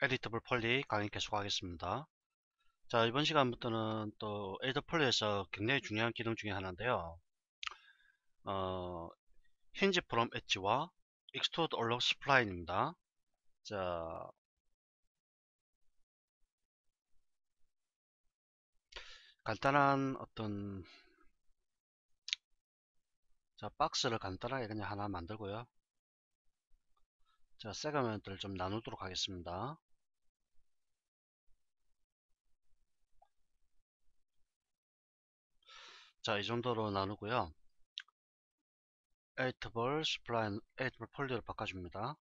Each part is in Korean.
에디터블 폴리 강의 계속하겠습니다. 자 이번 시간부터는 또 에디터 블리에서 굉장히 중요한 기능 중에 하나인데요. 어, 힌지 프롬 엣지와 익스트루드 얼럭 스플라인입니다. 자 간단한 어떤 자 박스를 간단하게 그냥 하나 만들고요. 자 세그먼트를 좀 나누도록 하겠습니다. 자, 이 정도로 나누고요. 8볼 스플라인 8볼 폴드를 바꿔줍니다.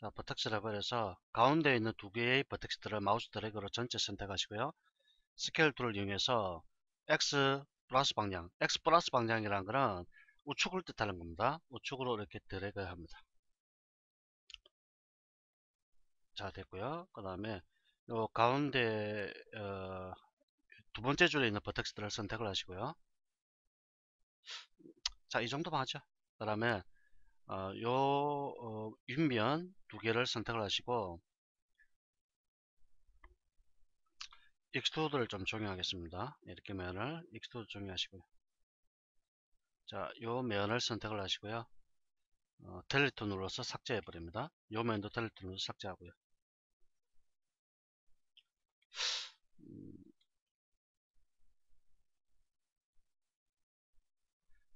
자, 버텍스 레벨에서 가운데 있는 두 개의 버텍스들을 마우스 드래그로 전체 선택하시고요. 스케일 툴을 이용해서 X 플러스 방향, X 플러스 방향이라는 거는 우측을 뜻하는 겁니다. 우측으로 이렇게 드래그 합니다. 자, 됐고요. 그 다음에 요 가운데 어, 두 번째 줄에 있는 버텍스들을 선택을 하시고요. 자, 이 정도만 하죠. 그 다음에, 어, 요, 어, 윗면 두 개를 선택을 하시고, 익스트루드를 좀 정의하겠습니다. 이렇게 면을 익스트루드 정의하시고요. 자, 요 면을 선택을 하시고요. 어, 텔레토 눌러서 삭제해 버립니다. 요 면도 텔리토 눌러서 삭제하고요.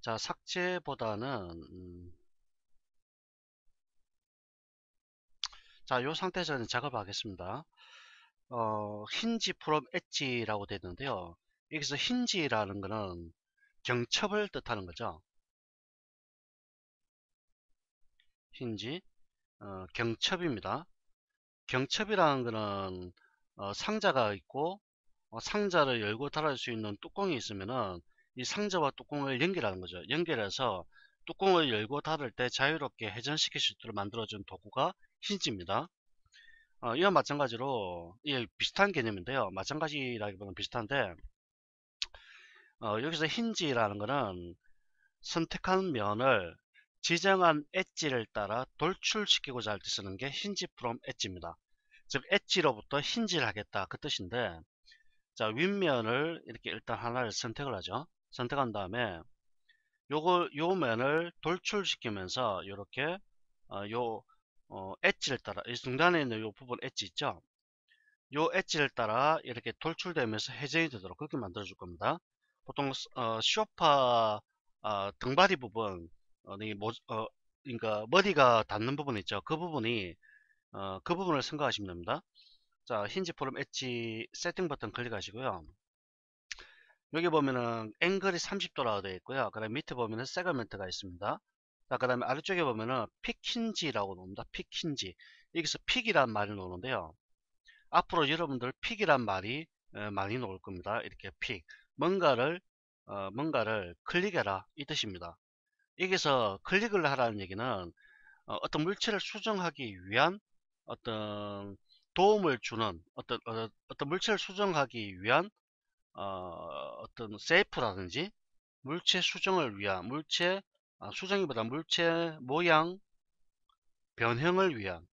자 삭제보다는 음, 자요 상태에서 는 작업하겠습니다 어, 힌지 프롬 엣지라고 되어 있는데요 여기서 힌지라는 것은 경첩을 뜻하는 거죠 힌지 어, 경첩입니다 경첩이라는 것은 어, 상자가 있고 어, 상자를 열고 닫을 수 있는 뚜껑이 있으면은 이 상자와 뚜껑을 연결하는 거죠. 연결해서 뚜껑을 열고 닫을 때 자유롭게 회전시킬 수 있도록 만들어준 도구가 힌지입니다. 어, 이와 마찬가지로 예, 비슷한 개념인데요. 마찬가지라기보다는 비슷한데 어, 여기서 힌지라는 것은 선택한 면을 지정한 엣지를 따라 돌출시키고자 할 때 쓰는 게 힌지 프롬 엣지입니다. 즉 엣지로부터 힌지를 하겠다 그 뜻인데 자 윗면을 이렇게 일단 하나를 선택을 하죠. 선택한 다음에 요거 요 면을 돌출시키면서 이렇게 어, 요 어, 엣지를 따라 이중단에 있는 요 부분 엣지 있죠 요 엣지를 따라 이렇게 돌출되면서 회전이 되도록 그렇게 만들어 줄 겁니다 보통 어, 쇼파 어, 아, 등받이 부분 어, 모, 어, 그러니까 머리가 닿는 부분 있죠 그 부분이 어, 그 부분을 생각하시면 됩니다 자 힌지 포럼 엣지 세팅 버튼 클릭하시고요 여기 보면은 앵글이 30도라고 되어 있고요. 그 다음에 밑에 보면은 세그먼트가 있습니다. 자, 그 다음에 아래쪽에 보면은 피킨지라고 놓옵니다 피킨지. 여기서 픽이란 말이 나오는데요. 앞으로 여러분들 픽이란 말이 어, 많이 나올 겁니다. 이렇게 픽. 뭔가를, 어, 뭔가를 클릭해라. 이 뜻입니다. 여기서 클릭을 하라는 얘기는 어, 떤 물체를 수정하기 위한 어떤 도움을 주는 어떤, 어, 어떤 물체를 수정하기 위한 어, 떤 세이프라든지 물체 수정을 위한 물체 아, 수정이보다 물체 모양 변형을 위한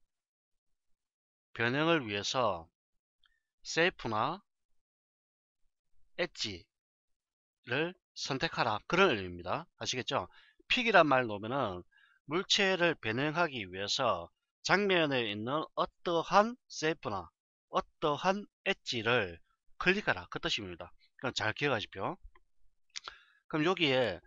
변형을 위해서 세이프나 엣지를 선택하라 그런 의미입니다 아시겠죠 픽이란 말 놓으면은 물체를 변형하기 위해서 장면에 있는 어떠한 세이프나 어떠한 엣지를 클릭하라 그 뜻입니다 그럼 잘 기억하십시오 그럼 여기에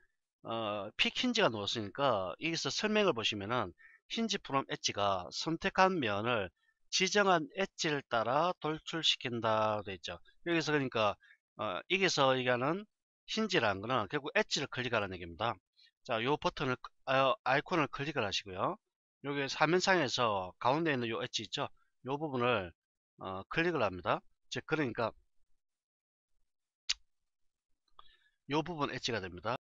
어, 픽 힌지가 놓였으니까 여기서 설명을 보시면은 힌지 프롬 엣지가 선택한 면을 지정한 엣지를 따라 돌출시킨다 되어 있죠 여기서 그러니까 어, 여기서 얘기하는 힌지라는 거는 결국 엣지를 클릭하라는 얘기입니다 자, 요 버튼을 아, 아이콘을 클릭을 하시고요. 여기 화면상에서 가운데 있는 요 엣지 있죠? 요 부분을 어, 클릭을 합니다. 즉 그러니까 이 부분 엣지가 됩니다.